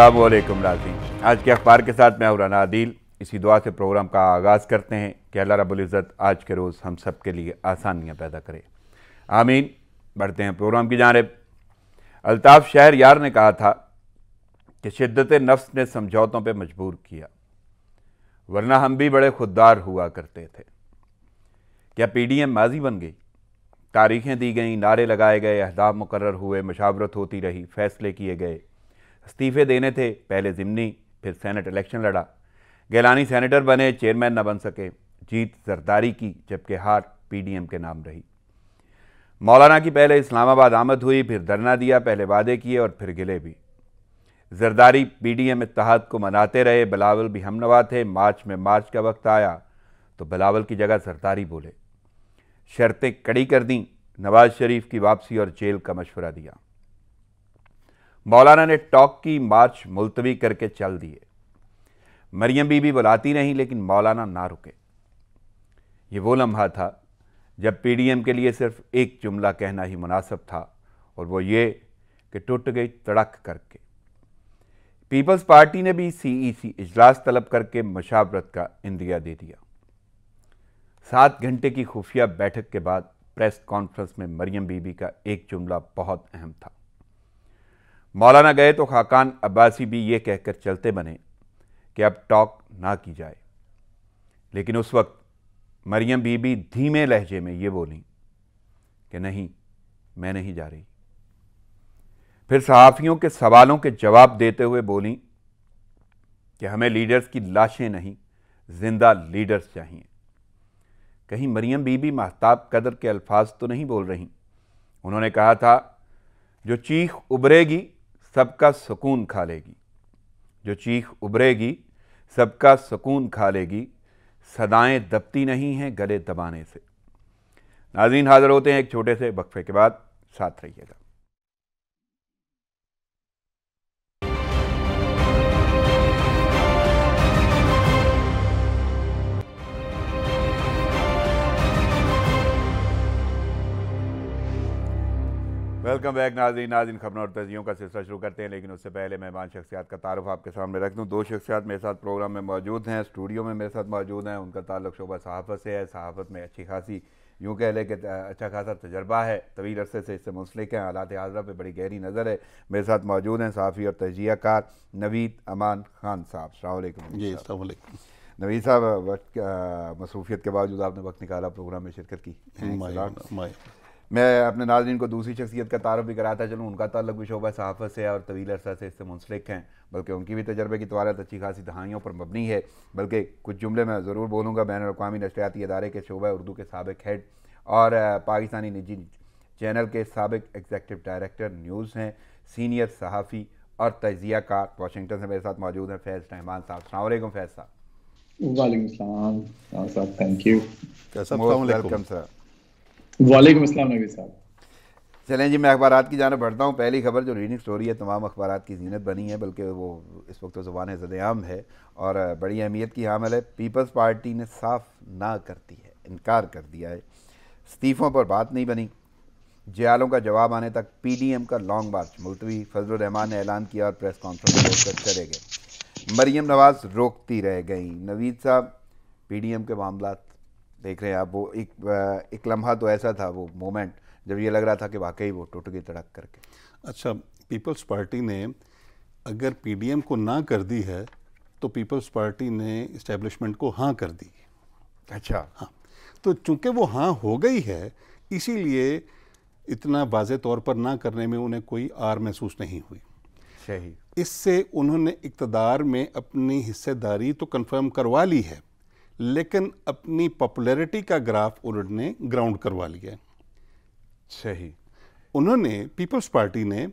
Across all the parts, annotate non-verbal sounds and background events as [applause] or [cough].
असलकम नाजीन आज के अखबार के साथ मैं उराना आदिल इसी दुआ से प्रोग्राम का आगाज़ करते हैं कि अल्लाह रबुल्ज़त आज के रोज़ हम सब के लिए आसानियाँ पैदा करे आमीन बढ़ते हैं प्रोग्राम की जानब अल्ताफ़ शहर यार ने कहा था कि शिद्दत नफ्स ने समझौतों पर मजबूर किया वरना हम भी बड़े खुददार हुआ करते थे क्या पी डी एम माजी बन गई तारीखें दी गई नारे लगाए गए अहदाब मुकर हुए मशावरत होती रही फ़ैसले किए गए इस्तीफे देने थे पहले ज़िमनी फिर सेनेट इलेक्शन लड़ा गैलानी सेनेटर बने चेयरमैन न बन सके जीत जरदारी की जबकि हार पीडीएम के नाम रही मौलाना की पहले इस्लामाबाद आमद हुई फिर धरना दिया पहले वादे किए और फिर गिले भी जरदारी पीडीएम इतहाद को मनाते रहे बिलावल भी हमनवा थे मार्च में मार्च का वक्त आया तो बिलावल की जगह जरदारी बोले शर्तें कड़ी कर दी नवाज शरीफ की वापसी और जेल का मशवरा दिया मौलाना ने टॉक की मार्च मुलतवी करके चल दिए मरियम बीबी बुलाती नहीं लेकिन मौलाना ना रुके ये वो लम्हा था जब पीडीएम के लिए सिर्फ एक जुमला कहना ही मुनासिब था और वो ये कि टूट गई तड़क करके पीपल्स पार्टी ने भी सीईसी इजलास तलब करके मशावरत का इंदिया दे दिया सात घंटे की खुफिया बैठक के बाद प्रेस कॉन्फ्रेंस में मरियम बीबी का एक जुमला बहुत अहम था मौलाना गए तो खाकान अब्बासी भी ये कहकर चलते बने कि अब टॉक ना की जाए लेकिन उस वक्त मरियम बीबी धीमे लहजे में ये बोली कि नहीं मैं नहीं जा रही फिर सहाफ़ियों के सवालों के जवाब देते हुए बोली कि हमें लीडर्स की लाशें नहीं जिंदा लीडर्स चाहिए कहीं मरियम बीबी महताब कदर के अल्फाज तो नहीं बोल रही उन्होंने कहा था जो चीख उभरेगी सबका सुकून खा लेगी जो चीख उभरेगी सबका सुकून खा लेगी सदाएं दबती नहीं हैं गले दबाने से नाजीन हाजिर होते हैं एक छोटे से वक्फे के बाद साथ रहिएगा वेलकम बैक नाजी नाजिन खबरों और तजियों का सिलसिला शुरू करते हैं लेकिन उससे पहले मेहमान शख्सियात का तारफ़ आपके सामने रख दूँ दो शख्सियात मेरे साथ प्रोग्राम में मौजूद हैं स्टूडियो में मेरे साथ मौजूद हैं उनका ताल्लुक शोबा सहाफ़त से है सहाफ़त में अच्छी खासी यूँ कह लें कि अच्छा खासा तजर्बा है तवील अरसे से इससे मुंसलिक हैं हालात हाजरा पर बड़ी गहरी नज़र है मेरे साथ मौजूद हैं सहाफ़ी और तजिया कार नवीद अमान खान साहब अलैक्म जी नवीद साहब वक्त मसरूफियत के बावजूद आपने वक्त निकाला प्रोग्राम में शिरकत की मैं अपने नाजरन को दूसरी शख्सियत का तारफ़ भी कराता चलूँ उनका तल्लक भी शोबा सहाफ़त से और तवील अरसा से इससे मुंसलिक हैं बल्कि उनकी भी तजर्बे की तवारत अच्छी खासी दहाइयों पर मबनी है बल्कि कुछ जुमले मैं ज़रूर बोलूँगा बैन अवी नशरियाती इदारे के शोबा उर्दू के सबक हेड और पाकिस्तानी निजी चैनल के सबक एग्जेक्टिव डायरेक्टर न्यूज़ हैं सीनियर सहाफ़ी और तजिया कार वाशिंगटन से मेरे साथ मौजूद हैं फैज़ रहमान साहब सलामकुम फैज़ साहब वाले थैंक यू वेलकम सर वालेकुम अस्सलाम नबी साहब चलें जी मैं अखबार की जानब बढ़ता हूँ पहली खबर जो रीडिंग स्टोरी है तमाम अखबार की जीनत बनी है बल्कि वो इस वक्त तो ज़ुबान जदयाम है और बड़ी अहमियत की हामल है पीपल्स पार्टी ने साफ ना करती है इनकार कर दिया है इस्तीफ़ों पर बात नहीं बनी जयालों का जवाब आने तक एम का लॉन्ग मार्च मुलतवी फजलरहमान ने ऐलान किया और प्रेस कॉन्फ्रेंस होकर चले गए मरीम नवाज रोकती रह गई नवीद साहब एम के मामला देख रहे हैं आप वो एक एक लम्हा तो ऐसा था वो मोमेंट जब ये लग रहा था कि वाकई वो टूट गई तड़क करके अच्छा पीपल्स पार्टी ने अगर पीडीएम को ना कर दी है तो पीपल्स पार्टी ने इस्टेब्लिशमेंट को हाँ कर दी अच्छा हाँ तो चूंकि वो हाँ हो गई है इसीलिए इतना वाज तौर पर ना करने में उन्हें कोई आर महसूस नहीं हुई सही इससे उन्होंने इकतदार में अपनी हिस्सेदारी तो कन्फर्म करवा ली है लेकिन अपनी पॉपुलैरिटी का ग्राफ उन्होंने ग्राउंड करवा लिया सही उन्होंने पीपल्स पार्टी ने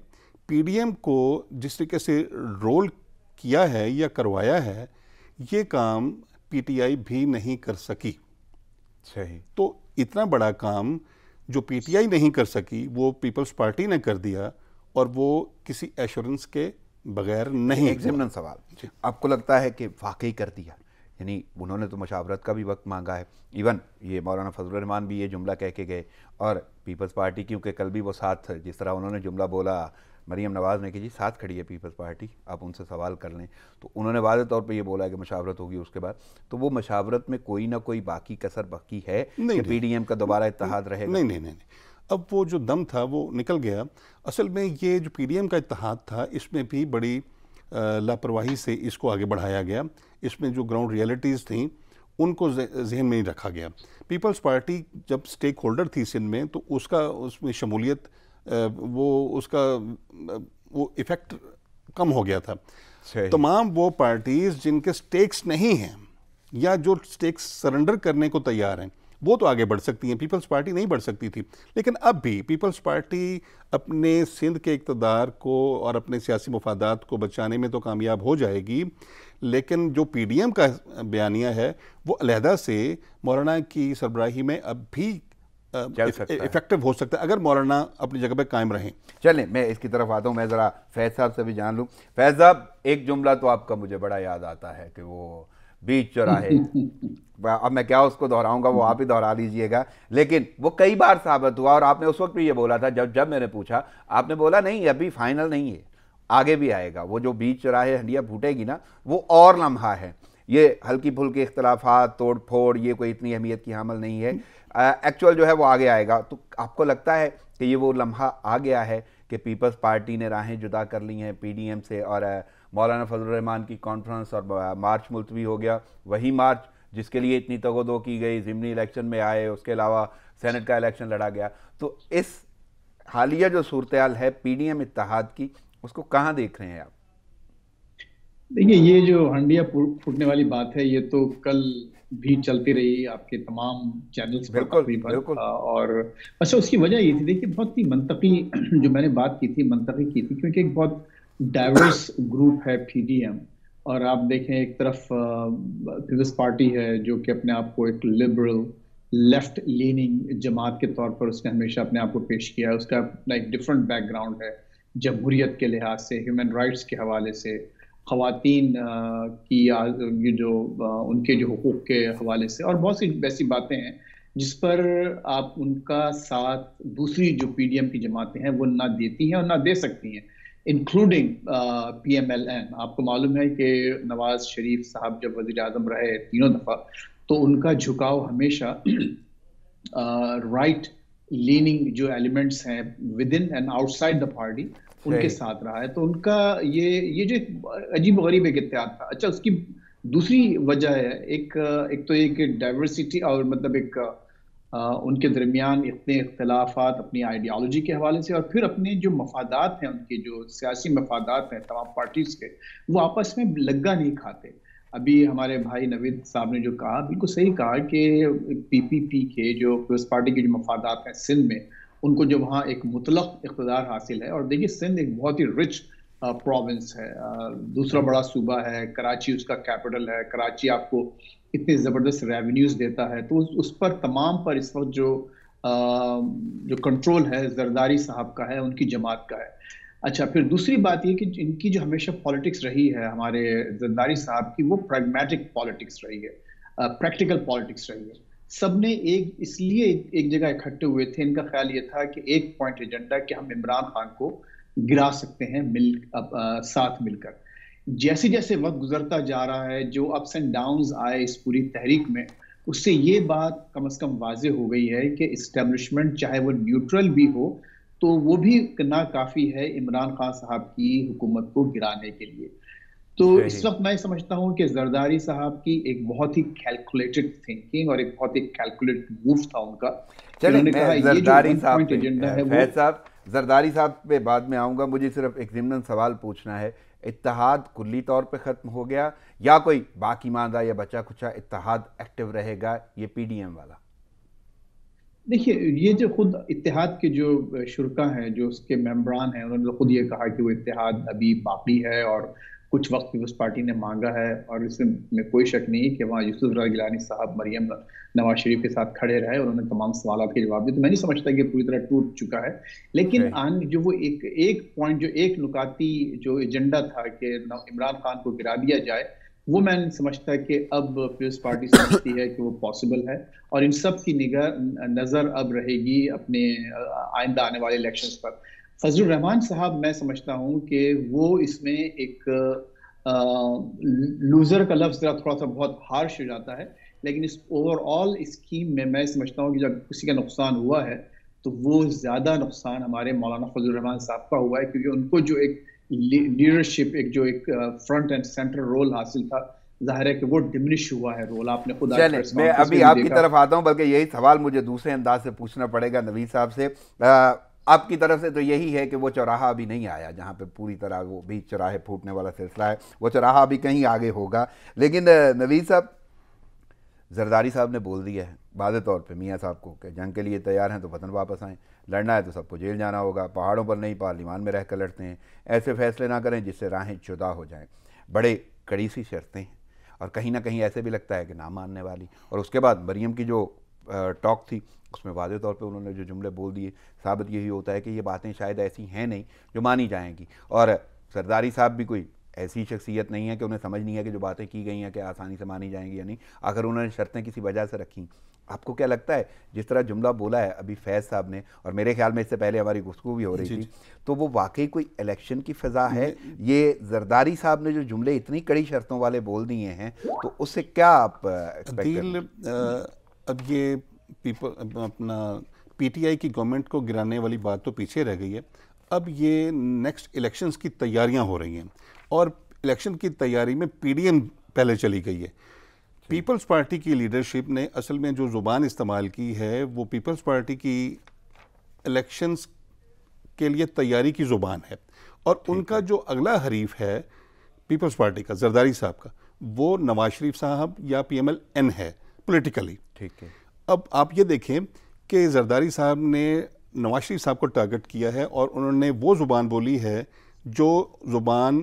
पीडीएम को जिस तरीके से रोल किया है या करवाया है ये काम पीटीआई भी नहीं कर सकी सही तो इतना बड़ा काम जो पीटीआई नहीं कर सकी वो पीपल्स पार्टी ने कर दिया और वो किसी एश्योरेंस के बगैर नहीं सवाल आपको लगता है कि वाकई कर दिया यानी उन्होंने तो मशावरत का भी वक्त मांगा है इवन ये मौलाना फजलरहमान भी ये जुमला कह के गए और पीपल्स पार्टी क्योंकि कल भी वो साथ जिस तरह उन्होंने जुमला बोला मरीम नवाज़ ने कि जी साथ खड़ी है पीपल्स पार्टी आप उनसे सवाल कर लें तो उन्होंने वादे तौर पे ये बोला है कि मशावरत होगी उसके बाद तो वो मशावरत में कोई ना कोई बाकी कसर बाकी है पी डी एम का दोबारा इतिहाद रहे नहीं नहीं नहीं अब वो जो दम था वो निकल गया असल में ये जो पी डी एम का इतिहाद था इसमें भी बड़ी लापरवाही से इसको आगे बढ़ाया गया इसमें जो ग्राउंड रियलिटीज़ थी उनको जहन में ही रखा गया पीपल्स पार्टी जब स्टेक होल्डर थी सिंध में तो उसका उसमें शमूलियत वो उसका वो इफ़ेक्ट कम हो गया था तमाम वो पार्टीज़ जिनके स्टेक्स नहीं हैं या जो स्टेक्स सरेंडर करने को तैयार हैं वो तो आगे बढ़ सकती हैं पीपल्स पार्टी नहीं बढ़ सकती थी लेकिन अब भी पीपल्स पार्टी अपने सिंध के इकतदार को और अपने सियासी मफादात को बचाने में तो कामयाब हो जाएगी लेकिन जो एम का बयानिया है वो अलहदा से मौलाना की सरबराही में अब भी इफेक्टिव हो सकता है अगर मौलाना अपनी जगह पे कायम रहें चलें मैं इसकी तरफ आता हूँ मैं ज़रा फैज़ साहब से भी जान लूँ फैज़ साहब एक जुमला तो आपका मुझे बड़ा याद आता है कि वो बीच चौराहे [laughs] अब मैं क्या उसको दोहराऊंगा वो आप ही दोहरा लीजिएगा लेकिन वो कई बार साबित हुआ और आपने उस वक्त भी ये बोला था जब जब मैंने पूछा आपने बोला नहीं अभी फाइनल नहीं है आगे भी आएगा वो जो बीच चौराहे हंडिया फूटेगी ना वो और लम्हा है ये हल्की फुल्की इख्तलाफा तोड़ फोड़ ये कोई इतनी अहमियत की हमल नहीं है एक्चुअल जो है वो आगे आएगा तो आपको लगता है कि ये वो लम्हा आ गया है कि पीपल्स पार्टी ने राहें जुदा कर ली हैं पीडीएम से और मौलाना फजलरहमान की कॉन्फ्रेंस और मार्च मुलतवी हो गया वही मार्च जिसके लिए इतनी तगोदो की गई ज़िमनी इलेक्शन में आए उसके अलावा सेनेट का इलेक्शन लड़ा गया तो इस हालिया जो सूरत है पी डी एम इतिहाद की उसको कहाँ देख रहे हैं आप देखिए ये जो हंडिया फूटने वाली बात है ये तो कल भी चलती रही आपके तमाम चैनल्स पर हाँ, और अच्छा उसकी वजह ये थी देखिए बहुत ही मंतकी [clears throat] जो मैंने बात की थी मंतकी की थी क्योंकि एक बहुत डाइवर्स ग्रुप है पीडीएम और आप देखें एक तरफ पीपल्स पार्टी है जो कि अपने आप को एक लिबरल लेफ्ट लीनिंग जमात के तौर पर उसने हमेशा अपने आप को पेश किया है उसका अपना एक डिफरेंट बैकग्राउंड है जमहूरीत के लिहाज से ह्यूमन राइट्स के हवाले से खातन की ये जो उनके जो हकूक़ के हवाले से और बहुत सी ऐसी बातें हैं जिस पर आप उनका साथ दूसरी जो पीडीएम की जमातें हैं वो ना देती हैं और ना दे सकती हैं including P M L N आपको मालूम है कि नवाज शरीफ साहब जब वजी आजम रहे तीनों दफ़ा तो उनका झुकाव हमेशा राइट [clears throat] लीनिंग uh, जो एलिमेंट्स हैं within and outside the party उनके साथ रहा है तो उनका ये ये जो अजीब गरीब एक इतिहाद था अच्छा उसकी दूसरी वजह है एक एक तो एक डाइवर्सिटी और मतलब एक उनके दरमियान इतने इख्तलाफात अपनी आइडियालॉजी के हवाले से और फिर अपने जो मफादात हैं उनके जो सियासी मफादात हैं तमाम पार्टीज़ के वो आपस में लग्गा नहीं खाते अभी हमारे भाई नवीद साहब ने जो कहा बिल्कुल सही कहा कि पी पी पी के जो पीपल्स पार्टी के जो मफादात हैं सिंध में उनको जो वहाँ एक मुतलक इकतदार हासिल है और देखिए सिंध एक बहुत ही रिच प्रोविंस है दूसरा बड़ा सूबा है कराची उसका कैपिटल है कराची आपको इतने ज़बरदस्त रेवेन्यूज़ देता है तो उस पर तमाम पर इस वक्त जो आ, जो कंट्रोल है जरदारी साहब का है उनकी जमात का है अच्छा फिर दूसरी बात ये कि इनकी जो हमेशा पॉलिटिक्स रही है हमारे जरदारी साहब की वो प्रैग्मेटिक पॉलिटिक्स रही है प्रैक्टिकल पॉलिटिक्स रही है सब ने एक इसलिए एक जगह इकट्ठे हुए थे इनका ख्याल ये था कि एक पॉइंट एजेंडा कि हम इमरान खान को गिरा सकते हैं मिल अब, आ, साथ मिलकर जैसे जैसे वक्त गुजरता जा रहा है जो अप्स एंड डाउन आए इस पूरी तहरीक में उससे ये बात कम अज़ कम वाज हो गई है कि इस्टेब्लिशमेंट चाहे वो न्यूट्रल भी हो तो वो भी ना काफ़ी है इमरान खान साहब की हुकूमत को गिराने के लिए तो इस वक्त मैं समझता हूँ कि जरदारी साहब की एक बहुत ही कैलकुलेटेड थिंकिंग और एक बहुत ही कैलकुलेट मूव था उनका जरदारी हाँ, साहब पे बाद में आऊंगा मुझे सिर्फ एक जिमन सवाल पूछना है इतिहाद कुल्ली तौर पे ख़त्म हो गया या कोई बाकी मादा या बचा कुचा इतिहाद एक्टिव रहेगा ये पीडीएम वाला देखिए ये जो खुद इतिहाद के जो शुरा हैं जो उसके मेम्बरान हैं उन्होंने खुद ये कहा कि वो इतिहाद अभी बाकी है और कुछ वक्त पीपल्स पार्टी ने मांगा है और इसमें कोई शक नहीं कि वहाँ यूसुफ राय गिलानी साहब मरियम नवाज शरीफ के साथ खड़े रहे और उन्होंने तमाम सवाल के जवाब दिए तो मैं नहीं समझता कि पूरी तरह टूट चुका है लेकिन आन जो वो एक एक पॉइंट जो एक नुकाती जो एजेंडा था कि इमरान खान को गिरा दिया जाए वो मैं समझता कि अब पीपल्स पार्टी समझती है कि वो पॉसिबल है और इन सब की निगाह नज़र अब रहेगी अपने आइंदा आने वाले इलेक्शंस पर फजल रहमान साहब मैं समझता हूँ कि वो इसमें एक आ, लूज़र का लफ्ज़ ज़रा थोड़ा सा बहुत हार्श हो जाता है लेकिन इस ओवरऑल स्कीम में मैं समझता हूँ कि जब किसी का नुकसान हुआ है तो वो ज़्यादा नुकसान हमारे मौलाना फजल रहमान साहब का हुआ है क्योंकि उनको जो एक लीडरशिप एक जो एक फ्रंट एंड सेंटर रोल हासिल था जाहिर है कि वो डिमिनिश हुआ है रोल आपने खुद मैं अभी आपकी तरफ आता हूँ बल्कि यही सवाल मुझे दूसरे अंदाज से पूछना पड़ेगा नवीद साहब से आ, आपकी तरफ से तो यही है कि वो चौराहा अभी नहीं आया जहाँ पे पूरी तरह वो भी चौराहे फूटने वाला सिलसिला है वो चौराहा अभी कहीं आगे होगा लेकिन नवीद साहब जरदारी साहब ने बोल दिया है वादे तौर पे मियाँ साहब को कि जंग के लिए तैयार हैं तो वतन वापस आएँ लड़ना है तो सबको जेल जाना होगा पहाड़ों पर नहीं पार्लिमान में रह कर लड़ते हैं ऐसे फैसले ना करें जिससे राहें जुदा हो जाएँ बड़े कड़ी सी शर्तें हैं और कहीं ना कहीं ऐसे भी लगता है कि ना मानने वाली और उसके बाद मरीम की जो टॉक थी उसमें वाजे तौर पे उन्होंने जो जुमले बोल दिए साबित यही होता है कि ये बातें शायद ऐसी हैं नहीं जो मानी जाएंगी और सरदारी साहब भी कोई ऐसी शख्सियत नहीं है कि उन्हें समझ नहीं है कि जो बातें की गई हैं कि आसानी से मानी जाएंगी या नहीं अगर उन्होंने शर्तें किसी वजह से रखी आपको क्या लगता है जिस तरह जुमला बोला है अभी फैज साहब ने और मेरे ख्याल में इससे पहले हमारी गुफ्तु भी हो रही थी तो वो वाकई कोई इलेक्शन की फ़िज़ा है ये जरदारी साहब ने जो जुमले इतनी कड़ी शर्तों वाले बोल दिए हैं तो उससे क्या आप अब ये पीपल अपना पीटीआई की गवर्नमेंट को गिराने वाली बात तो पीछे रह गई है अब ये नेक्स्ट इलेक्शंस की तैयारियां हो रही हैं और इलेक्शन की तैयारी में पीडीएम पहले चली गई है पीपल्स पार्टी की लीडरशिप ने असल में जो ज़ुबान इस्तेमाल की है वो पीपल्स पार्टी की इलेक्शंस के लिए तैयारी की ज़ुबान है और उनका है। जो अगला हरीफ है पीपल्स पार्टी का जरदारी साहब का वो नवाज शरीफ साहब या पीएमएलएन है पॉलिटिकली ठीक है अब आप ये देखें कि जरदारी साहब ने नवाज शरीफ साहब को टारगेट किया है और उन्होंने वो ज़ुबान बोली है जो ज़ुबान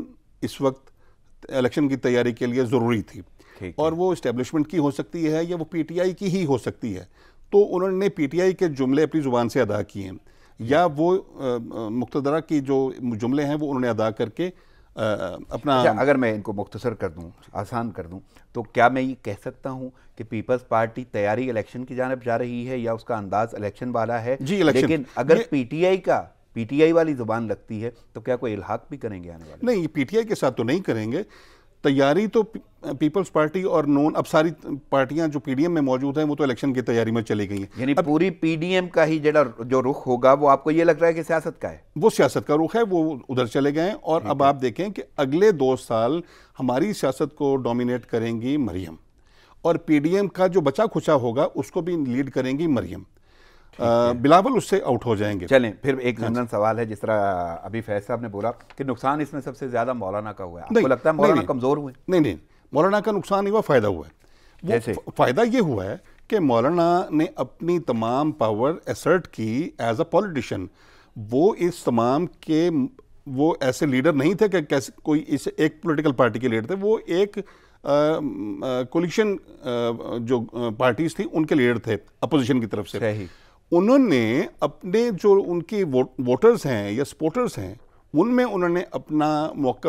इस वक्त इलेक्शन की तैयारी के लिए ज़रूरी थी और वो इस्टेब्लिशमेंट की हो सकती है या वो पीटीआई की ही हो सकती है तो उन्होंने पीटीआई के जुमले अपनी ज़ुबान से अदा किए या वो मुख्तरा की जो जुमले हैं वो उन्होंने अदा करके अपना अच्छा, अगर मैं इनको मुख्तसर कर दूँ आसान कर दूँ तो क्या मैं ये कह सकता हूँ कि पीपल्स पार्टी तैयारी इलेक्शन की जानब जा रही है या उसका अंदाज इलेक्शन वाला है जी इलेक्शन लेकिन अगर पीटीआई का पीटीआई वाली जुबान लगती है तो क्या कोई इलाहाक भी करेंगे आने वाले नहीं पीटीआई के साथ तो नहीं करेंगे तैयारी तो पीपल्स पार्टी और नॉन अब सारी पार्टियां जो पीडीएम में मौजूद हैं वो तो इलेक्शन की तैयारी में चली गई हैं यानी पूरी पीडीएम का ही जरा जो रुख होगा वो आपको ये लग रहा है कि सियासत का है वो सियासत का रुख है वो उधर चले गए हैं और अब आप देखें कि अगले दो साल हमारी सियासत को डोमिनेट करेंगी मरियम और पीडीएम का जो बचा खुचा होगा उसको भी लीड करेंगी मरियम बिलावल उससे आउट हो जाएंगे चलें फिर एक हाँ जनरल सवाल है जिस तरह अभी फैज साहब ने बोला कि नुकसान इसमें सबसे ज़्यादा मौलाना का हुआ है आपको लगता है मौलाना कमज़ोर हुए नहीं नहीं मौलाना का नुकसान नहीं हुआ फ़ायदा हुआ है जैसे फ़ायदा ये हुआ है कि मौलाना ने अपनी तमाम पावर एसर्ट की एज अ पॉलिटिशियन वो इस तमाम के वो ऐसे लीडर नहीं थे कि कैसे कोई इस एक पॉलिटिकल पार्टी के लीडर थे वो एक कोलिशन जो पार्टीज थी उनके लीडर थे अपोजिशन की तरफ से उन्होंने अपने जो उनके वोटर्स हैं या सपोर्टर्स हैं उनमें उन्होंने अपना मौक़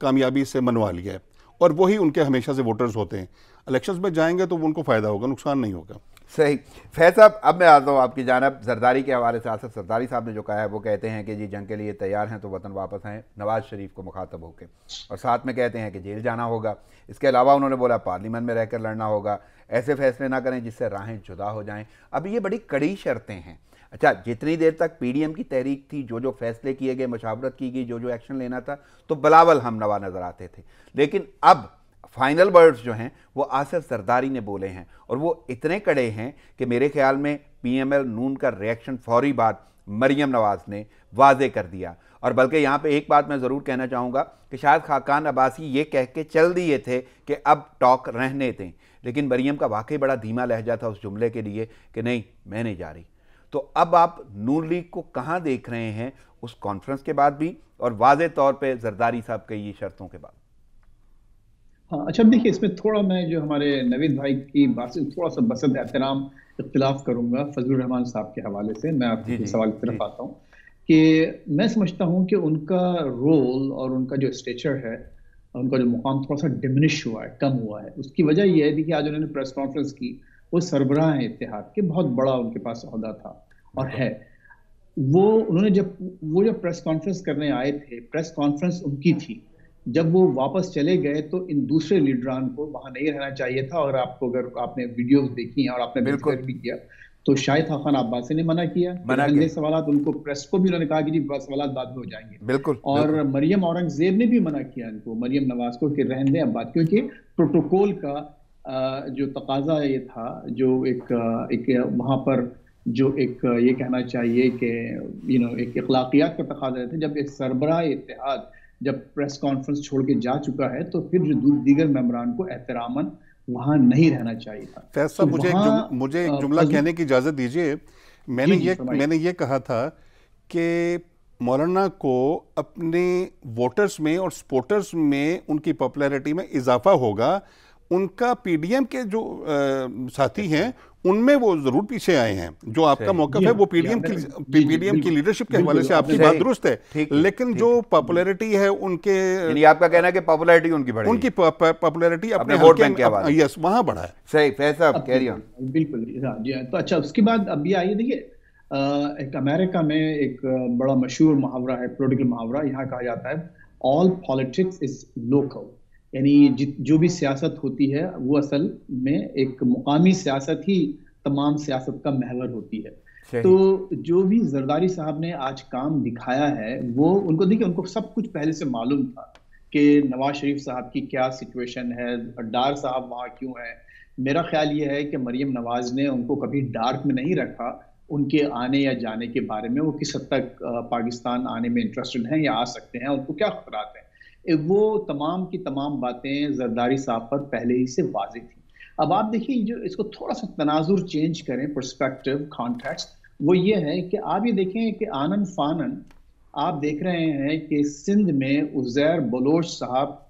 कामयाबी से मनवा लिया है और वही उनके हमेशा से वोटर्स होते हैं इलेक्शंस में जाएंगे तो उनको फ़ायदा होगा नुकसान नहीं होगा सही फैज साहब अब मैं आता हूँ आपकी जानब जरदारी के हवाले से आसफ सरदारी साहब ने जो कहा है वो कहते हैं कि जी जंग के लिए तैयार हैं तो वतन वापस आएँ नवाज शरीफ को मुखातब होकर और साथ में कहते हैं कि जेल जाना होगा इसके अलावा उन्होंने बोला पार्लियामेंट में रहकर लड़ना होगा ऐसे फैसले ना करें जिससे राहें जुदा हो जाएँ अब ये बड़ी कड़ी शर्तें हैं अच्छा जितनी देर तक एम की तहरीक थी जो जो फैसले किए गए मशावरत की गई जो जो एक्शन लेना था तो बलावल हम नवा नज़र आते थे लेकिन अब फाइनल वर्ड्स जो हैं वो आसिफ सरदारी ने बोले हैं और वो इतने कड़े हैं कि मेरे ख्याल में पीएमएल नून का रिएक्शन फौरी बाद मरियम नवाज़ ने वाजे कर दिया और बल्कि यहाँ पे एक बात मैं ज़रूर कहना चाहूँगा कि शायद खाकान अब्बासी ये कह के चल दिए थे कि अब टॉक रहने दें लेकिन मरियम का वाकई बड़ा धीमा लहजा था उस जुमले के लिए कि नहीं मैं नहीं जा रही तो अब आप नून लीग को कहाँ देख रहे हैं उस कॉन्फ्रेंस के बाद भी और वाजे तौर पर जरदारी साहब के ये शर्तों के बाद हाँ अच्छा देखिए इसमें थोड़ा मैं जो हमारे नवीद भाई की बात से थोड़ा सा बसत एहतराम इख्तलाफ करूंगा फजल रहमान साहब के हवाले से मैं आपके सवाल की तरफ आता हूँ कि मैं समझता हूँ कि उनका रोल और उनका जो स्टेचर है उनका जो मुकाम थोड़ा सा डिमिनिश हुआ है कम हुआ है उसकी वजह यह है कि आज उन्होंने प्रेस कॉन्फ्रेंस की वो सरबराह हैं इतिहाद के बहुत बड़ा उनके पास अहदा था और है वो उन्होंने जब वो जब प्रेस कॉन्फ्रेंस करने आए थे प्रेस कॉन्फ्रेंस उनकी थी जब वो वापस चले गए तो इन दूसरे लीडरान को वहां नहीं रहना चाहिए था और आपको अगर आपने वीडियो देखी और आपने बिल्कुल भी किया तो शायद हाफान अब्बास ने मना किया मना तो सवाल उनको प्रेस को भी उन्होंने कहा कि जी सवाल बाद में हो जाएंगे बिल्कुल और बिल्कुल। मरियम औरंगजेब ने भी मना किया इनको मरियम नवाज को कि रहने दें अब्बास क्योंकि प्रोटोकॉल का जो तकाजा ये था जो एक एक वहाँ पर जो एक ये कहना चाहिए कि यू नो एक अखलाकियात का तकाजा था जब एक सरबरा इतिहाद जब प्रेस कॉन्फ्रेंस छोड़ के जा चुका है तो फिर दीगर मेम्बरान को एहतरामन वहां नहीं रहना चाहिए था फैज तो मुझे एक मुझे एक जुमला कहने की इजाज़त दीजिए मैंने ये मैंने ये कहा था कि मौलाना को अपने वोटर्स में और सपोर्टर्स में उनकी पॉपुलैरिटी में इजाफा होगा उनका पीडीएम के जो आ, साथी हैं उनमें वो जरूर पीछे आए हैं जो आपका मौका है वो पीडीएम की पीडीएम की लीडरशिप के तो हवाले से आपकी बात दुरुस्त है लेकिन जो पॉपुलैरिटी है उनके आपका कहना है कि पॉपुलैरिटी उनकी बढ़ी उनकी पॉपुलैरिटी अपने वोट बैंक के यस वहां बढ़ा है सही फैज साहब कैरी ऑन बिल्कुल हाँ, हाँ, तो अच्छा उसके बाद अभी आइए देखिए एक अमेरिका में एक बड़ा मशहूर मुहावरा है पोलिटिकल मुहावरा यहाँ कहा जाता है ऑल पॉलिटिक्स इज लोकल यानी जो भी सियासत होती है वो असल में एक मुकामी सियासत ही तमाम सियासत का महवर होती है तो जो भी जरदारी साहब ने आज काम दिखाया है वो उनको देखिए उनको सब कुछ पहले से मालूम था कि नवाज शरीफ साहब की क्या सिचुएशन है डार साहब वहाँ क्यों है मेरा ख्याल ये है कि मरीम नवाज ने उनको कभी डार्क में नहीं रखा उनके आने या जाने के बारे में वो किस हद तक पाकिस्तान आने में इंटरेस्टेड हैं या आ सकते हैं उनको क्या खतरात हैं वो तमाम की तमाम बातें जरदारी साहब पर पहले ही से वाजे थी अब आप देखिए जो इसको थोड़ा सा तनाजुर चेंज करें परस्पेक्टिव कॉन्टेक्स्ट वो ये है कि आप ये देखें कि आनन फानन आप देख रहे हैं कि सिंध में उजैर बलोच साहब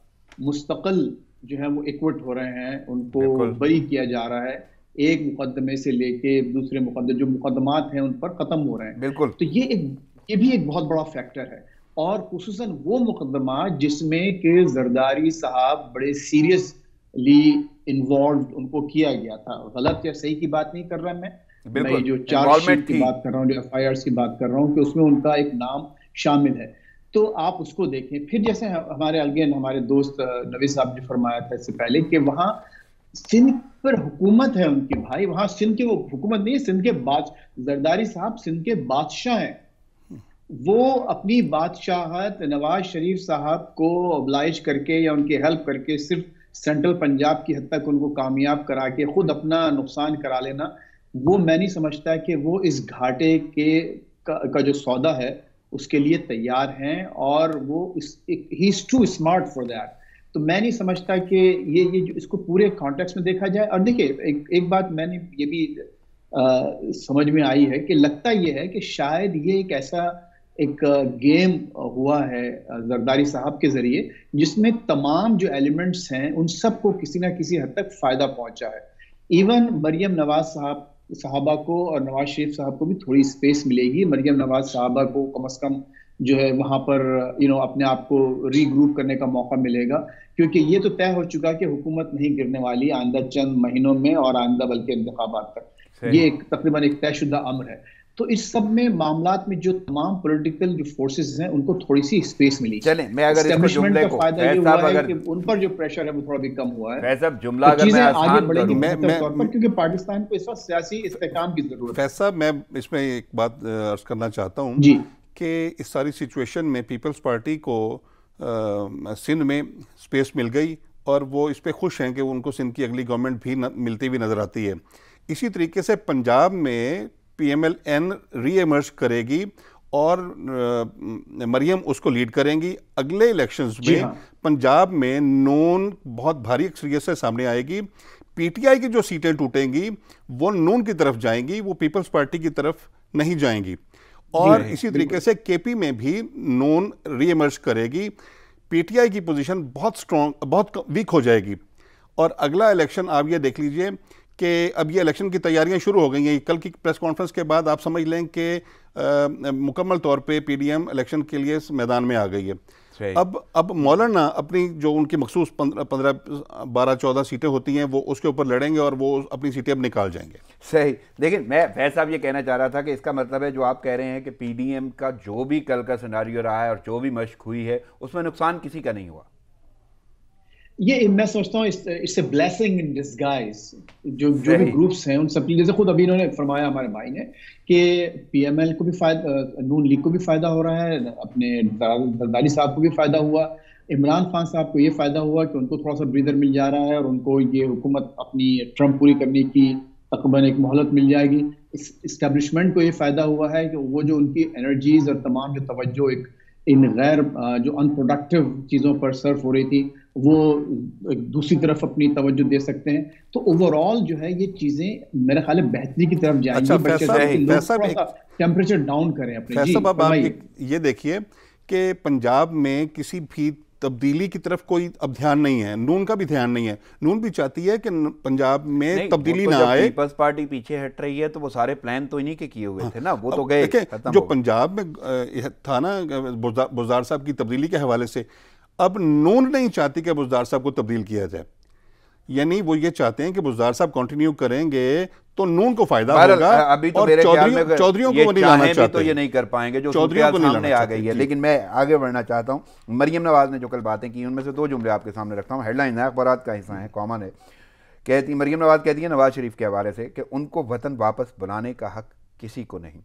मुस्तकिल जो है वो इक्वट हो रहे हैं उनको बरी किया जा रहा है एक मुकदमे से लेके दूसरे मुकदमे जो मुकदमात हैं उन पर खत्म हो रहे हैं बिल्कुल तो ये एक ये भी एक बहुत बड़ा फैक्टर है और खूस वो मुकदमा जिसमें के जरदारी साहब बड़े सीरियसली इन्वॉल्व उनको किया गया था गलत या सही की बात नहीं कर रहा मैं मैं जो चार्जशीट की बात कर रहा हूँ जो एफ की बात कर रहा हूँ कि उसमें उनका एक नाम शामिल है तो आप उसको देखें फिर जैसे हमारे अगेन हमारे दोस्त नवी साहब ने फरमाया था इससे पहले कि वहाँ सिंध पर हुकूमत है उनकी भाई वहाँ सिंध के वो हुकूमत नहीं है सिंध के बाद जरदारी साहब सिंध के बादशाह हैं वो अपनी बादशाहत नवाज शरीफ साहब को अब्लाइज करके या उनकी हेल्प करके सिर्फ सेंट्रल पंजाब की हद तक उनको कामयाब करा के खुद अपना नुकसान करा लेना वो मैं नहीं समझता कि वो इस घाटे के का, का जो सौदा है उसके लिए तैयार हैं और वो ही is too smart for that तो मैं नहीं समझता कि ये ये जो इसको पूरे कॉन्टेक्स में देखा जाए और देखिए एक, एक बात मैंने ये भी आ, समझ में आई है कि लगता ये है कि शायद ये एक ऐसा एक गेम हुआ है जरदारी साहब के जरिए जिसमें तमाम जो एलिमेंट्स हैं उन सबको किसी ना किसी हद तक फायदा पहुंचा है इवन मरियम नवाज साहब साहबा को और नवाज शरीफ साहब को भी थोड़ी स्पेस मिलेगी मरियम नवाज साहबा को कम अज कम जो है वहां पर यू नो अपने आप को रीग्रुप करने का मौका मिलेगा क्योंकि ये तो तय हो चुका कि हुकूमत नहीं गिरने वाली आंदा चंद महीनों में और आंदा बल्कि इंतबात तक ये एक तकरीबन एक तयशुदा अमर है तो इस सब में मामला में जो तमाम पोलिटिकल जो फोर्सेज हैं उनको थोड़ी सी स्पेस मिली चले मैं अगर इसको जुमले को फायदा हुआ अगर, है कि उन पर जो प्रेशर है वो थोड़ा भी कम हुआ है फैसब जुमला तो अगर मैं आसान बढ़ेगी मैं, मैं, पर क्योंकि पाकिस्तान को इस वक्त सियासी इस्तेकाम की जरूरत है फैसब मैं इसमें एक बात अर्ज करना चाहता हूँ कि इस सारी सिचुएशन में पीपल्स पार्टी को सिंध में स्पेस मिल गई और वो इस पर खुश हैं कि उनको सिंध की अगली गवर्नमेंट भी मिलती हुई नज़र आती है इसी तरीके से पंजाब में पीएमएलएन रीएमर्ज करेगी और मरियम उसको लीड करेंगी अगले इलेक्शंस में हाँ। पंजाब में नून बहुत भारी अक्सरियत से सामने आएगी पीटीआई की जो सीटें टूटेंगी वो नून की तरफ जाएंगी वो पीपल्स पार्टी की तरफ नहीं जाएंगी और हाँ, इसी तरीके से केपी में भी नून रीएमर्ज करेगी पीटीआई की पोजीशन बहुत स्ट्रॉन्ग बहुत वीक हो जाएगी और अगला इलेक्शन आप ये देख लीजिए कि अब ये इलेक्शन की तैयारियां शुरू हो गई हैं कल की प्रेस कॉन्फ्रेंस के बाद आप समझ लें कि मुकम्मल तौर पे पीडीएम इलेक्शन के लिए मैदान में आ गई है अब अब मौलाना अपनी जो उनकी मखसूस पंद्रह बारह चौदह सीटें होती हैं वो उसके ऊपर लड़ेंगे और वो अपनी सीटें अब निकाल जाएंगे सही देखिए मैं फैज साहब ये कहना चाह रहा था कि इसका मतलब है जो आप कह रहे हैं कि पीडीएम का जो भी कल का सिनारियो रहा है और जो भी मश्क हुई है उसमें नुकसान किसी का नहीं हुआ ये मैं सोचता हूँ it's a blessing in disguise जो जो भी ग्रुप्स हैं उन सब जैसे खुद अभी इन्होंने फरमाया हमारे भाई ने कि पीएमएल को भी फायदा नून लीग को भी फायदा हो रहा है अपने दरदारी साहब को भी फायदा हुआ इमरान खान साहब को ये फायदा हुआ कि उनको थोड़ा सा ब्रीदर मिल जा रहा है और उनको ये हुकूमत अपनी ट्रम्प पूरी करने की तकरीबन एक मोहलत मिल जाएगी इस्टेब्लिशमेंट को ये फायदा हुआ है कि वो जो उनकी एनर्जीज और तमाम जो तवज्जो एक इन गैर जो अनप्रोडक्टिव चीज़ों पर सर्व हो रही थी वो दूसरी तरफ अपनी तवज्जो दे सकते हैं तो ओवरऑल जो है ये चीज़ें मेरा ख्याल बेहतरी की तरफ जाएंगी अच्छा, टेम्परेचर डाउन करें अपने जी, आप ये देखिए कि पंजाब में किसी भी तब्दीली की तरफ कोई अब ध्यान नहीं है नून का भी ध्यान नहीं है नून भी चाहती है कि पंजाब में तब्दीली तो ना आए पीपल्स पार्टी पीछे हट रही है तो वो सारे प्लान तो इन्हीं के किए हुए हाँ। थे ना वो तो गए जो पंजाब में था ना बुजार साहब की तब्दीली के हवाले से अब नून नहीं चाहती कि बुजार साहब को तब्दील किया जाए यानी वो ये चाहते हैं कि बुजार साहब कंटिन्यू करेंगे तो नून को फायदा होगा अभी तो मेरे ख्याल में चौधरी को नहीं लाना तो चाहते तो ये नहीं कर पाएंगे जो चौधरी को सामने आ गई है लेकिन मैं आगे बढ़ना चाहता हूँ मरियम नवाज ने जो कल बातें की उनमें से दो जुमले आपके सामने रखता हूँ हेडलाइन है अखबार का हिस्सा है कॉमन है कहती मरियम नवाज कहती है नवाज शरीफ के हवाले से कि उनको वतन वापस बुलाने का हक किसी को नहीं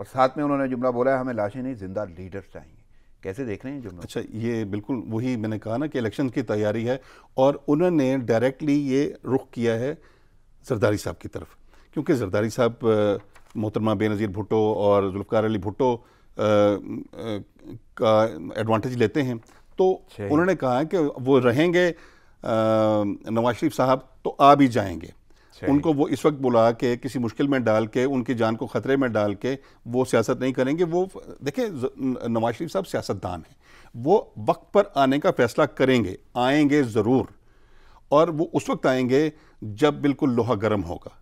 और साथ में उन्होंने जुमला बोला है हमें लाशें नहीं जिंदा लीडर चाहिए कैसे देख रहे हैं जुमला अच्छा ये बिल्कुल वही मैंने कहा ना कि इलेक्शन की तैयारी है और उन्होंने डायरेक्टली ये रुख किया है सरदारी साहब की तरफ क्योंकि जरदारी साहब मोहतरमा बेनज़ीर भुट्टो और जुल्फ़ार अली भुट्टो का एडवांटेज लेते हैं तो अच्छा। उन्होंने कहा है कि वो रहेंगे नवाज शरीफ साहब तो आ भी जाएंगे अच्छा। उनको वो इस वक्त बुला के किसी मुश्किल में डाल के उनकी जान को ख़तरे में डाल के वो सियासत नहीं करेंगे वो देखें नवाज शरीफ साहब सियासतदान हैं वो वक्त पर आने का फैसला करेंगे आएंगे ज़रूर और वो उस वक्त आएंगे जब बिल्कुल लोहा गर्म होगा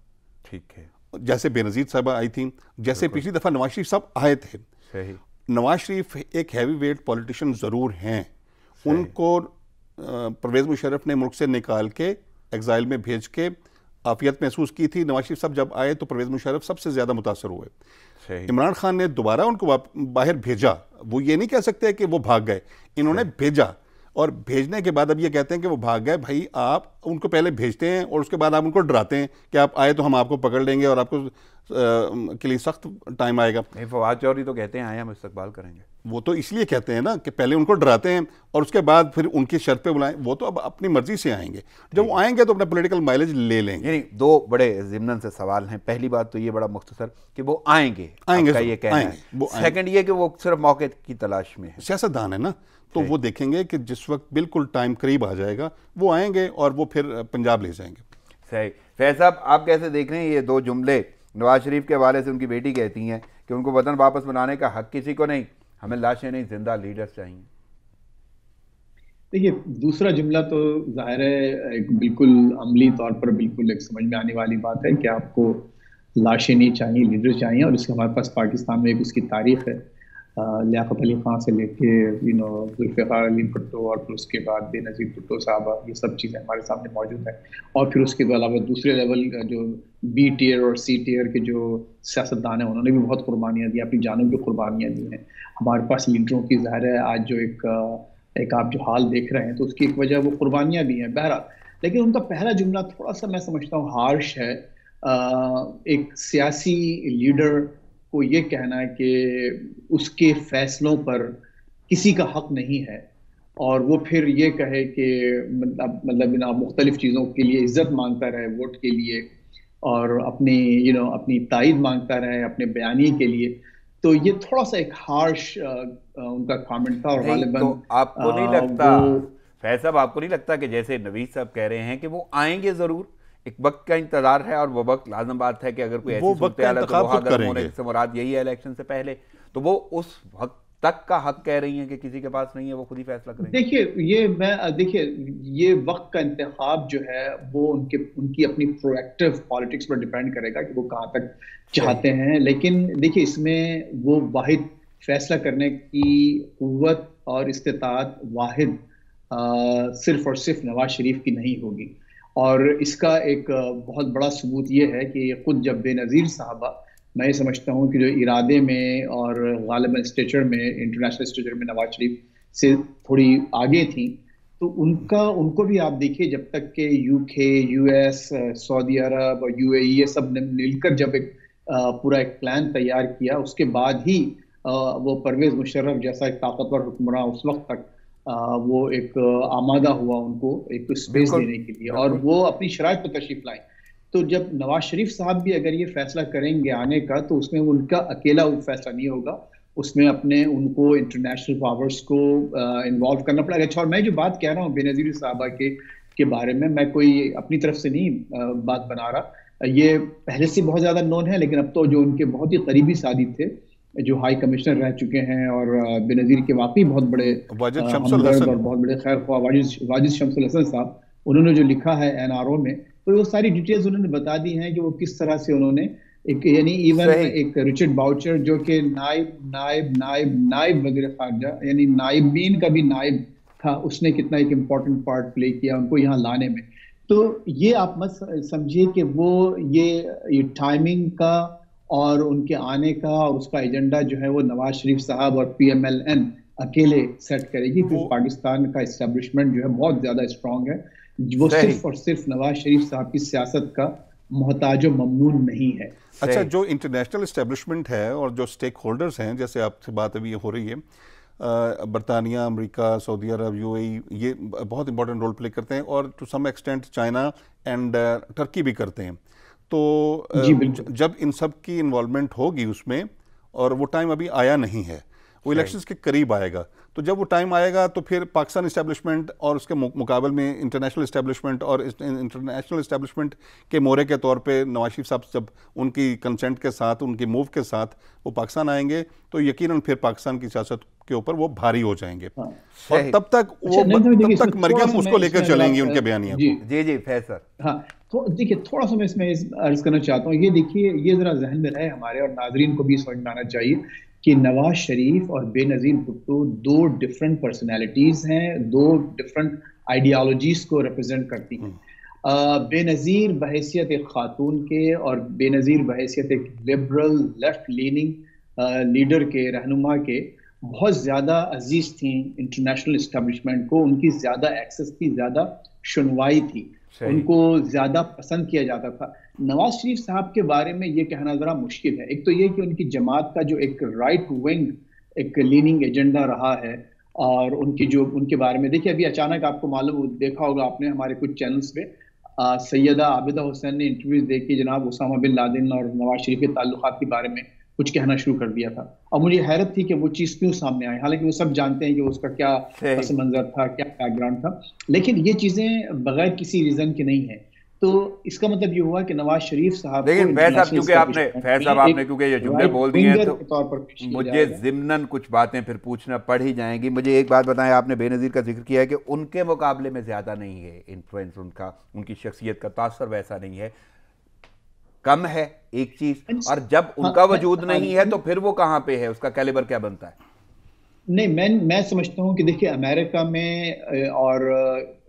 ठीक है जैसे बेनजीर साहब आई थी जैसे पिछली दफ़ा नवाज शरीफ साहब आए थे नवाज शरीफ एक हैवी वेट पॉलिटिशियन ज़रूर हैं उनको परवेज़ मुशरफ ने मुल्क से निकाल के एग्ज़ाइल में भेज के आफियत महसूस की थी नवाज शरीफ साहब जब आए तो परवेज़ मुशरफ सबसे ज़्यादा मुतासर हुए इमरान खान ने दोबारा उनको बाहर भेजा वो ये नहीं कह सकते कि वो भाग गए इन्होंने भेजा और भेजने के बाद अब ये कहते हैं कि वो भाग गए भाई आप उनको पहले भेजते हैं और उसके बाद आप उनको डराते हैं कि आप आए तो हम आपको पकड़ लेंगे और आपको के लिए सख्त टाइम आएगा नहीं फवाद चौधरी तो कहते हैं आए हम इस्तकबाल करेंगे वो तो इसलिए कहते हैं ना कि पहले उनको डराते हैं और उसके बाद फिर उनकी शर्त पे बुलाएं वो तो अब अपनी मर्जी से आएंगे जब वो आएंगे तो अपना पोलिटिकल माइलेज ले लेंगे यानी दो बड़े जिमन से सवाल हैं पहली बात तो ये बड़ा मुख्तसर कि वो आएंगे आएंगे ये कहना है सेकंड ये कि वो सिर्फ मौके की तलाश में है सियासतदान है ना तो वो देखेंगे कि जिस वक्त बिल्कुल टाइम करीब आ जाएगा वो आएंगे और वो फिर पंजाब ले जाएंगे सही फैज साहब आप कैसे देख रहे हैं ये दो जुमले नवाज शरीफ के हवाले से उनकी बेटी कहती हैं कि उनको वतन वापस बनाने का हक किसी को नहीं हमें लाशें नहीं जिंदा लीडर्स चाहिए देखिए दूसरा जुमला तो जाहिर है एक बिल्कुल अमली तौर पर बिल्कुल एक समझ में आने वाली बात है कि आपको लाशें नहीं चाहिए लीडर चाहिए और इसके हमारे पास पाकिस्तान में एक उसकी तारीख है लियाकत अली खान से लेके यू नो जुल्फ़ार अली भुट्टो और फिर उसके बाद बेनजीर भुट्टो साहब ये सब चीज़ें हमारे सामने मौजूद हैं और फिर उसके अलावा दूसरे लेवल का जो बी टीयर और सी टीयर के जो सियासतदान हैं उन्होंने भी बहुत कुर्बानियाँ दी अपनी जानों की कुर्बानियाँ दी हैं हमारे पास लीडरों की ज़ाहिर है आज जो एक एक आप जो हाल देख रहे हैं तो उसकी एक वजह वो कुर्बानियाँ भी हैं बहरहाल लेकिन उनका पहला जुमला थोड़ा सा मैं समझता हूँ हार्श है एक सियासी लीडर को ये कहना कि उसके फैसलों पर किसी का हक नहीं है और वो फिर ये कहे कि मतलब मतलब मुख्तलिफ चीज़ों के लिए इज्जत मांगता रहे वोट के लिए और अपनी यू नो अपनी तइद मांगता रहे अपने बयानी के लिए तो ये थोड़ा सा एक हार्श uh, uh, उनका कमेंट था और तो आपको नहीं लगता फैज साहब आपको नहीं लगता कि जैसे नवीद साहब कह रहे हैं कि वो आएंगे ज़रूर एक वक्त का इंतजार है और वो वक्त लाजम बात है कि अगर कोई ऐसी तो से मुराद यही है इलेक्शन से पहले तो वो उस वक्त तक का हक कह रही हैं कि किसी के पास नहीं है वो खुद ही फैसला करें देखिए ये मैं देखिए ये वक्त का इंतखब जो है वो उनके उनकी अपनी प्रोएक्टिव पॉलिटिक्स पर डिपेंड करेगा कि वो कहाँ तक चाहते हैं लेकिन देखिए इसमें वो वाहिद फैसला करने की कुत और इस्तात वाहिद आ, सिर्फ और सिर्फ नवाज शरीफ की नहीं होगी और इसका एक बहुत बड़ा सबूत ये है कि खुद जब बेनज़ीर साहबा मैं ये समझता हूँ कि जो इरादे में और गालिबा स्टेचर में इंटरनेशनल स्टेचर में नवाज शरीफ से थोड़ी आगे थी तो उनका उनको भी आप देखिए जब तक के यूके यूएस सऊदी अरब और यू e ये सब ने मिलकर जब एक पूरा एक प्लान तैयार किया उसके बाद ही वो परवेज़ मुशर्रफ जैसा एक ताकतवर हुक्मरान उस वक्त तक वो एक आमादा हुआ उनको एक स्पेस देने के लिए और वो अपनी शराय पर तशरीफ लाए तो जब नवाज शरीफ साहब भी अगर ये फैसला करेंगे आने का तो उसमें उनका अकेला फैसला नहीं होगा उसमें अपने उनको इंटरनेशनल पावर्स को इन्वॉल्व करना पड़ेगा अच्छा और मैं जो बात कह रहा हूँ बेनजीर साहबा के के बारे में मैं कोई अपनी तरफ से नहीं बात बना रहा ये पहले से बहुत ज़्यादा नोन है लेकिन अब तो जो उनके बहुत ही करीबी शादी थे जो हाई कमिश्नर रह चुके हैं और बेनजीर uh, के वाकई बहुत बड़े uh, और बहुत बड़े खैर वाजिद शमसुल हसन साहब उन्होंने जो लिखा है एन में तो वो सारी डिटेल्स उन्होंने बता दी हैं कि वो किस तरह से उन्होंने एक यानी इवन एक रिचर्ड बाउचर जो कि नायब नायब नायब नायब वजीर खारजा यानी नायबीन का भी नायब था उसने कितना एक इम्पॉर्टेंट पार्ट प्ले किया उनको यहाँ लाने में तो ये आप मत समझिए कि वो ये ये टाइमिंग का और उनके आने का और उसका एजेंडा जो है वो नवाज शरीफ साहब और पीएमएलएन अकेले सेट करेगी क्योंकि तो पाकिस्तान का इस्टेब्लिशमेंट जो है बहुत ज्यादा स्ट्रांग है वो सिर्फ और सिर्फ नवाज शरीफ साहब की सियासत का मोहताज ममनून नहीं है अच्छा जो इंटरनेशनल इस्टेब्लिशमेंट है और जो स्टेक होल्डर्स हैं जैसे आपसे बात अभी हो रही है बरतानिया America Saudi Arab UAE e, ये बहुत इंपॉर्टेंट रोल प्ले करते हैं और to some extent China and Turkey भी करते हैं तो जब इन सब की इन्वॉल्वमेंट होगी उसमें और वो टाइम अभी आया नहीं है वो इलेक्शंस के करीब आएगा तो जब वो टाइम आएगा तो फिर पाकिस्तान इस्टेब्लिशमेंट और उसके मुकाबले में इंटरनेशनल इस्टेब्लिशमेंट और इंटरनेशनल इस्टेब्लिशमेंट के मोरे के तौर पे नवाज शरीफ साहब जब उनकी कंसेंट के साथ उनकी मूव के साथ वो पाकिस्तान आएंगे तो यकीनन फिर पाकिस्तान की सियासत के ऊपर वो भारी हो जाएंगे हाँ। और तब तक वो अच्छा, तो तब तक मरियम उसको लेकर चलेंगी उनके बयानियाँ जी जी फैसर हाँ तो देखिए थोड़ा सा मैं इसमें इस अर्ज करना चाहता हूँ ये देखिए ये ज़रा जहन में रहे हमारे और नाजरीन को भी समझ में आना चाहिए कि नवाज शरीफ और बेनज़ीर भुट्टो दो डिफरेंट पर्सनैलिटीज़ हैं दो डिफरेंट आइडियालॉजीज़ को रिप्रजेंट करती हैं हम्म। बेनज़ीर बहसीत एक खातून के और बेनज़ीर बहसीत एक लिबरल लेफ्ट लीनिंग लीडर के रहनुमा के बहुत ज़्यादा अजीज़ थी इंटरनेशनल इस्टबलिशमेंट को उनकी ज़्यादा एक्सेस थी ज़्यादा सुनवाई थी उनको ज्यादा पसंद किया जाता था नवाज शरीफ साहब के बारे में ये कहना जरा मुश्किल है एक तो ये कि उनकी जमात का जो एक राइट विंग एक लीनिंग एजेंडा रहा है और उनकी जो उनके बारे में देखिए अभी अचानक आपको मालूम देखा होगा आपने हमारे कुछ चैनल्स पे सैदा आबिदा हुसैन ने इंटरव्यूज देखी जनाब उसामा बिन लादिन और नवाज शरीफ के ताल्लुक के बारे में कुछ कहना शुरू कर दिया था और मुझे हैरत थी कि वो चीज़ क्यों सामने आई हालांकि वो सब जानते हैं कि उसका क्या पस मंजर था क्या बैकग्राउंड था लेकिन ये चीज़ें बगैर किसी रीज़न के नहीं है तो इसका मतलब ये हुआ कि नवाज शरीफ साहब लेकिन फैज साहब क्योंकि आपने फैज साहब आपने क्योंकि ये जुमले बोल दिए हैं तो मुझे जिमनन कुछ बातें फिर पूछना पड़ ही जाएंगी मुझे एक बात बताएं आपने बेनज़ीर का जिक्र किया है कि उनके मुकाबले में ज़्यादा नहीं है इन्फ्लुएंस उनका उनकी शख्सियत का तासर वैसा नहीं है कम है एक चीज और जब हाँ, उनका वजूद हाँ, नहीं है तो फिर वो कहाँ पे है उसका कैलिबर क्या बनता है नहीं मैं मैं समझता हूँ कि देखिए अमेरिका में और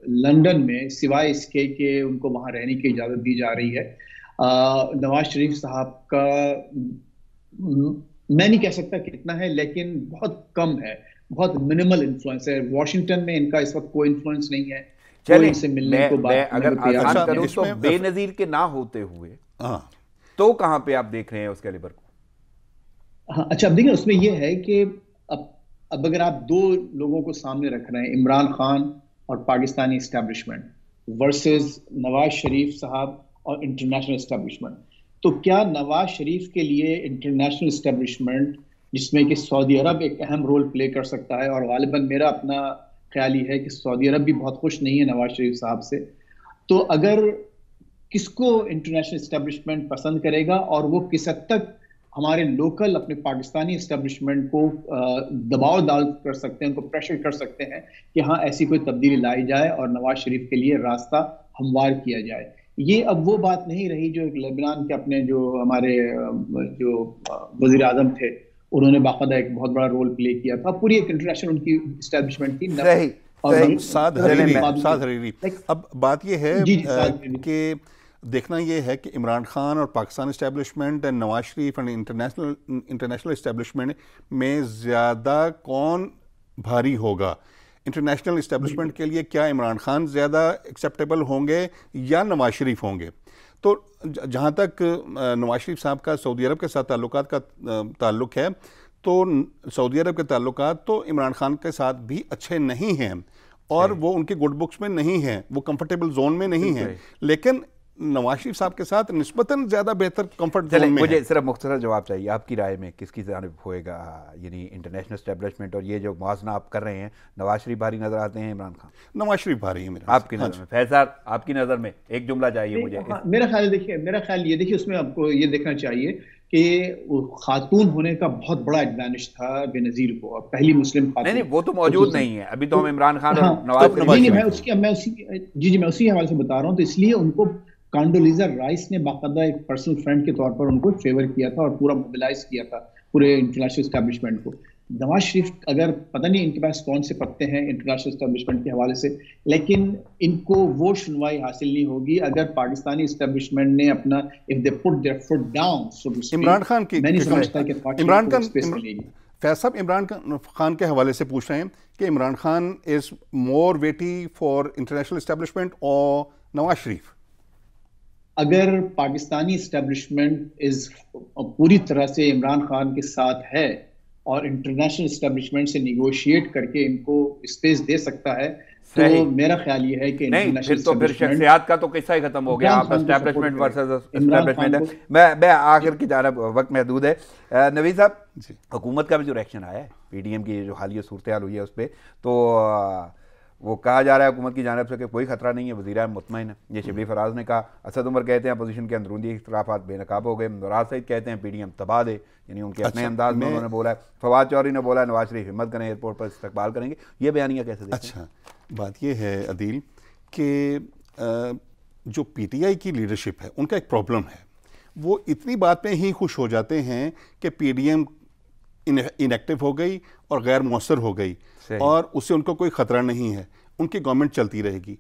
लंदन में सिवाय इसके कि उनको वहां रहने की इजाज़त दी जा रही है नवाज शरीफ साहब का मैं नहीं कह सकता कितना है लेकिन बहुत कम है बहुत मिनिमल इन्फ्लुएंस है वॉशिंगटन में इनका इस वक्त कोई इन्फ्लुएंस नहीं है चलिए मिलने मैं, को मैं अगर आसान करूं तो अच्छा, बेनजीर के ना होते हुए हाँ। तो कहां पे आप देख रहे हैं उस कैलिबर को हाँ अच्छा अब देखिए उसमें यह है कि अब अब अगर आप दो लोगों को सामने रख रहे हैं इमरान खान और पाकिस्तानी इस्टेब्लिशमेंट वर्सेस नवाज शरीफ साहब और इंटरनेशनल इस्टेब्लिशमेंट तो क्या नवाज शरीफ के लिए इंटरनेशनल इस्टेब्लिशमेंट जिसमें कि सऊदी अरब एक अहम रोल प्ले कर सकता है और गालिबा मेरा अपना ख्याल ये है कि सऊदी अरब भी बहुत खुश नहीं है नवाज शरीफ साहब से तो अगर किसको इंटरनेशनल इस्टेब्लिशमेंट पसंद करेगा और वो किस हद तक हमारे लोकल अपने पाकिस्तानी इस्टेब्लिशमेंट को दबाव डाल कर सकते हैं उनको प्रेशर कर सकते हैं कि हाँ ऐसी कोई तब्दीली लाई जाए और नवाज शरीफ के लिए रास्ता हमवार किया जाए ये अब वो बात नहीं रही जो एक लेबनान के अपने जो हमारे जो वजीर आजम थे उन्होंने बाकायदा एक बहुत बड़ा रोल प्ले किया था पूरी एक इंटरनेशनल उनकी इस्टेब्लिशमेंट थी रही, रही, साथ, साथ, साथ अब बात यह है कि देखना यह है कि इमरान खान और Pakistan establishment and Nawaz Sharif and international international establishment में ज़्यादा कौन भारी होगा इंटरनेशनल इस्टेबलिशमेंट के लिए क्या इमरान खान ज़्यादा एक्सेप्टेबल होंगे या नवाज शरीफ होंगे तो जहाँ तक नवाज शरीफ साहब का सऊदी अरब के साथ ताल्लुक का ताल्लुक है तो सऊदी अरब के ताल्लुक तो इमरान खान के साथ भी अच्छे नहीं हैं और वो उनके गुड बुक्स में नहीं हैं वो कंफर्टेबल जोन में नहीं हैं लेकिन नवाज शरीफ साहब के साथ नस्बतन ज्यादा बेहतर कम्फर्ट में मुझे सिर्फ मुख्तर जवाब चाहिए आपकी राय में किसकी जानब होएगा यानी इंटरनेशनल स्टेबलिशमेंट और ये जो मुआजना आप कर रहे हैं नवाज शरीफ भारी नजर आते हैं इमरान खान नवाज शरीफ भारी है आपकी हाँ नजर में फैज आपकी नजर में एक जुमला चाहिए मुझे हाँ, मेरा ख्याल देखिए मेरा ख्याल ये देखिए उसमें आपको ये देखना चाहिए कि खातून होने का बहुत बड़ा एडवांटेज था बेनजीर को और पहली मुस्लिम खातून नहीं नहीं वो तो मौजूद तो नहीं है अभी तो हम तो- इमरान खान और हाँ, नवाज तो नहीं मैं उसकी मैं उसी जी जी मैं उसी हवाले से बता रहा हूँ तो इसलिए उनको कांडोलीजा राइस ने बाकायदा एक पर्सनल फ्रेंड के तौर पर उनको फेवर किया था और पूरा मोबिलाइज किया था पूरे इंटरनेशनल स्टैब्लिशमेंट को नवाज शरीफ अगर पता नहीं इनके पास कौन से पत्ते हैं इंटरनेशनल स्टैब्लिशमेंट के हवाले से लेकिन इनको वो सुनवाई हासिल नहीं होगी अगर पाकिस्तानी स्टैब्लिशमेंट ने अपना if they put their foot down Imran Khan की मैं नहीं समझता कि इमरान खान फैज साहब इमरान खान के हवाले से पूछ रहे हैं कि Imran Khan is more weighty for international establishment और नवाज शरीफ अगर पाकिस्तानी इस्टेब्लिशमेंट इस पूरी तरह से इमरान खान के साथ है और इंटरनेशनल इस्टेब्लिशमेंट से निगोशिएट करके इनको स्पेस दे सकता है तो मेरा ख्याल ये है कि नहीं फिर तो फिर शख्सियात का तो किस्सा ही खत्म हो गया आप एस्टेब्लिशमेंट वर्सेस एस्टेब्लिशमेंट मैं मैं आखिर की जाना वक्त महदूद है नवीद साहब हुकूमत का भी जो रिएक्शन आया है पीडीएम की जो हालिया सूरत हाल हुई है उस पर तो वो कहा जा रहा है हुकूमत की जानब से कि कोई खतरा नहीं है वजीर मुतमिन है ये शबी फराज ने कहा असद उमर कहते हैं अपोजीशन के अंदरूनी इख्तलाफा बेनकाब हो गए नवराज सईद कहते हैं पी डी एम तबाह दे यानी उनके अपने अच्छा, अंदाज में उन्होंने बोला है फवाद चौधरी ने बोला नवाज शरीफ हिम्मत करें एयरपोर्ट पर इस्तेबाल करेंगे ये बयानियाँ कैसे अच्छा बात यह है अदील कि जो पी टी आई की लीडरशिप है उनका एक प्रॉब्लम है वो इतनी बात में ही खुश हो जाते हैं कि पी डी एम इनएक्टिव हो गई और गैर मौसर हो गई और उससे उनको कोई ख़तरा नहीं है उनकी गवर्नमेंट चलती रहेगी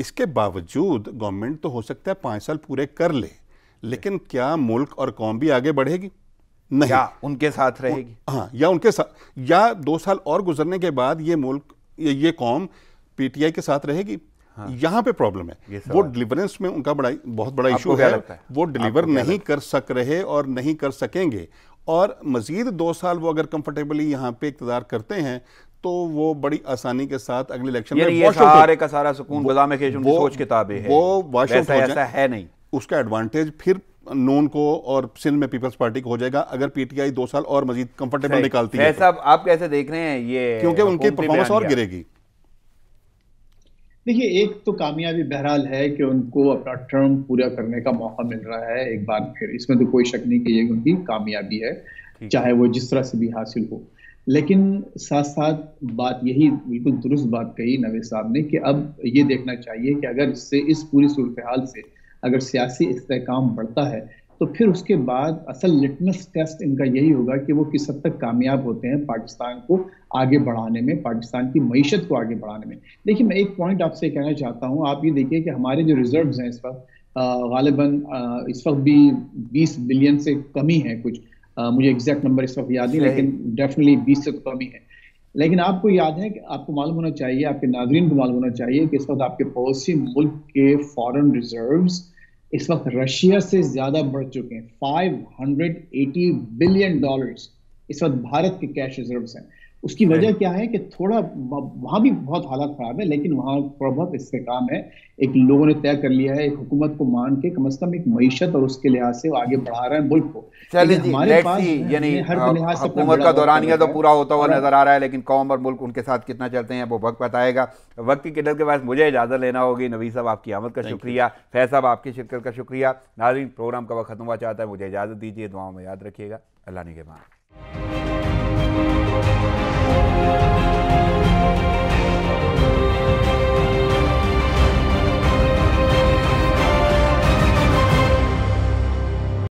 इसके बावजूद गवर्नमेंट तो हो सकता है पांच साल पूरे कर ले लेकिन क्या मुल्क और कौम भी आगे बढ़ेगी नहीं या उनके साथ रहेगी हाँ या उनके साथ या दो साल और गुजरने के बाद ये मुल्क ये, ये कौम पीटीआई के साथ रहेगी हाँ। यहाँ पे प्रॉब्लम है वो डिलीवरेंस में उनका बड़ा बहुत बड़ा इशू है।, है वो डिलीवर नहीं कर सक रहे और नहीं कर सकेंगे और मज़ीद दो साल वो अगर कंफर्टेबली यहाँ पे इकतदार करते हैं तो वो बड़ी आसानी के साथ अगले इलेक्शन में ये सारे का सारा सुकून गुलाम सोच किताब है वो वॉश ऐसा है नहीं उसका एडवांटेज फिर नून को और सिंध में पीपल्स पार्टी को हो जाएगा अगर पीटीआई दो साल और मजीद कंफर्टेबल निकालती है तो। साहब आप कैसे देख रहे हैं ये क्योंकि उनकी परफॉर्मेंस और गिरेगी देखिए एक तो कामयाबी बहरहाल है कि उनको अपना टर्म पूरा करने का मौका मिल रहा है एक बार फिर इसमें तो कोई शक नहीं कि ये उनकी कामयाबी है चाहे वो जिस तरह से भी हासिल हो लेकिन साथ साथ बात यही बिल्कुल दुरुस्त बात कही नवे साहब ने कि अब ये देखना चाहिए कि अगर इससे इस पूरी सूरत हाल से अगर सियासी इसकाम बढ़ता है तो फिर उसके बाद असल लिटमस टेस्ट इनका यही होगा कि वो किस हद तक कामयाब होते हैं पाकिस्तान को आगे बढ़ाने में पाकिस्तान की मीशत को आगे बढ़ाने में देखिए मैं एक पॉइंट आपसे कहना चाहता हूँ आप ये देखिए कि हमारे जो रिजर्व हैं इस वक्त गालिबा इस वक्त भी बीस बिलियन से कमी है कुछ आ, मुझे एग्जैक्ट नंबर इस वक्त याद नहीं लेकिन डेफिनेटली बीस से तो कम ही है लेकिन आपको याद है कि आपको मालूम होना चाहिए आपके नाजरन को मालूम होना चाहिए कि इस वक्त आपके पड़ोसी मुल्क के फॉरन रिजर्व इस वक्त रशिया से ज्यादा बढ़ चुके हैं 580 बिलियन डॉलर्स इस वक्त भारत के कैश रिजर्व्स हैं उसकी वजह क्या है कि थोड़ा वहां भी बहुत हालात खराब है लेकिन वहां थोड़ा बहुत इससे काम है एक लोगों ने तय कर लिया है एक हुकूमत को मान के कम से कम एक मीशत और उसके लिहाज से वो आगे बढ़ा रहे हैं मुल्क को हमारे पास यानी हाँ, हुकूमत का दौरानिया तो पूरा होता हुआ नजर आ रहा है लेकिन कौम और मुल्क उनके साथ कितना चलते हैं वो वक्त बताएगा वक्त की किडल के बाद मुझे इजाज़त लेना होगी नवी साहब आपकी आमद का शुक्रिया फैज साहब आपकी शिरकत का शुक्रिया नाजरीन प्रोग्राम का वक्त खत्म हुआ चाहता है मुझे इजाज़त दीजिए दुआओं में याद रखिएगा अल्लाह ने के मान you